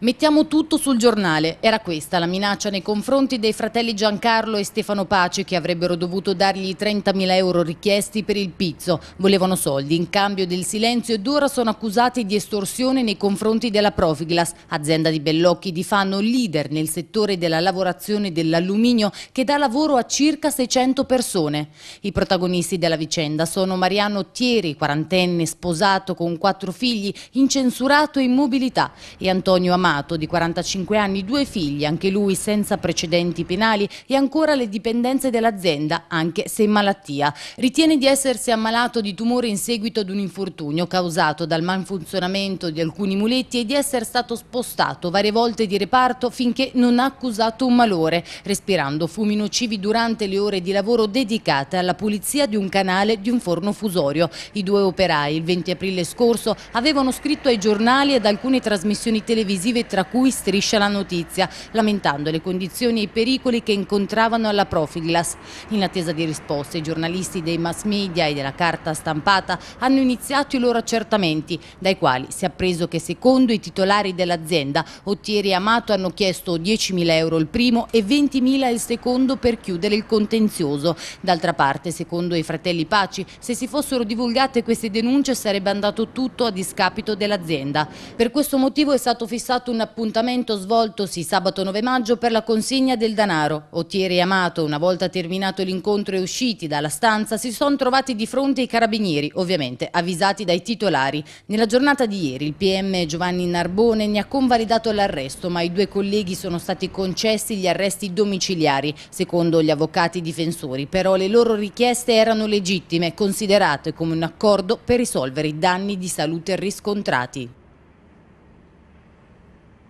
Mettiamo tutto sul giornale. Era questa la minaccia nei confronti dei fratelli Giancarlo e Stefano Pace che avrebbero dovuto dargli 30.000 euro richiesti per il pizzo. Volevano soldi in cambio del silenzio ed ora sono accusati di estorsione nei confronti della Profiglas, azienda di Bellocchi di Fano leader nel settore della lavorazione dell'alluminio che dà lavoro a circa 600 persone. I protagonisti della vicenda sono Mariano Thieri, quarantenne, sposato con quattro figli, incensurato in mobilità e Antonio Amato Amato, di 45 anni, due figli, anche lui senza precedenti penali e ancora le dipendenze dell'azienda, anche se in malattia. Ritiene di essersi ammalato di tumore in seguito ad un infortunio causato dal malfunzionamento di alcuni muletti e di essere stato spostato varie volte di reparto finché non ha accusato un malore, respirando fumi nocivi durante le ore di lavoro dedicate alla pulizia di un canale di un forno fusorio. I due operai il 20 aprile scorso avevano scritto ai giornali ed alcune trasmissioni televisive televisive, tra cui Striscia la Notizia, lamentando le condizioni e i pericoli che incontravano alla Profiglas. In attesa di risposte, i giornalisti dei mass media e della carta stampata hanno iniziato i loro accertamenti, dai quali si è appreso che secondo i titolari dell'azienda, Ottieri e Amato hanno chiesto 10.000 euro il primo e 20.000 il secondo per chiudere il contenzioso. D'altra parte, secondo i fratelli Paci, se si fossero divulgate queste denunce sarebbe andato tutto a discapito dell'azienda. Per questo motivo è stato fissato stato un appuntamento svoltosi sabato 9 maggio per la consegna del danaro. Ottieri e Amato, una volta terminato l'incontro e usciti dalla stanza, si sono trovati di fronte ai carabinieri, ovviamente avvisati dai titolari. Nella giornata di ieri il PM Giovanni Narbone ne ha convalidato l'arresto, ma i due colleghi sono stati concessi gli arresti domiciliari. Secondo gli avvocati difensori, però, le loro richieste erano legittime, considerate come un accordo per risolvere i danni di salute riscontrati.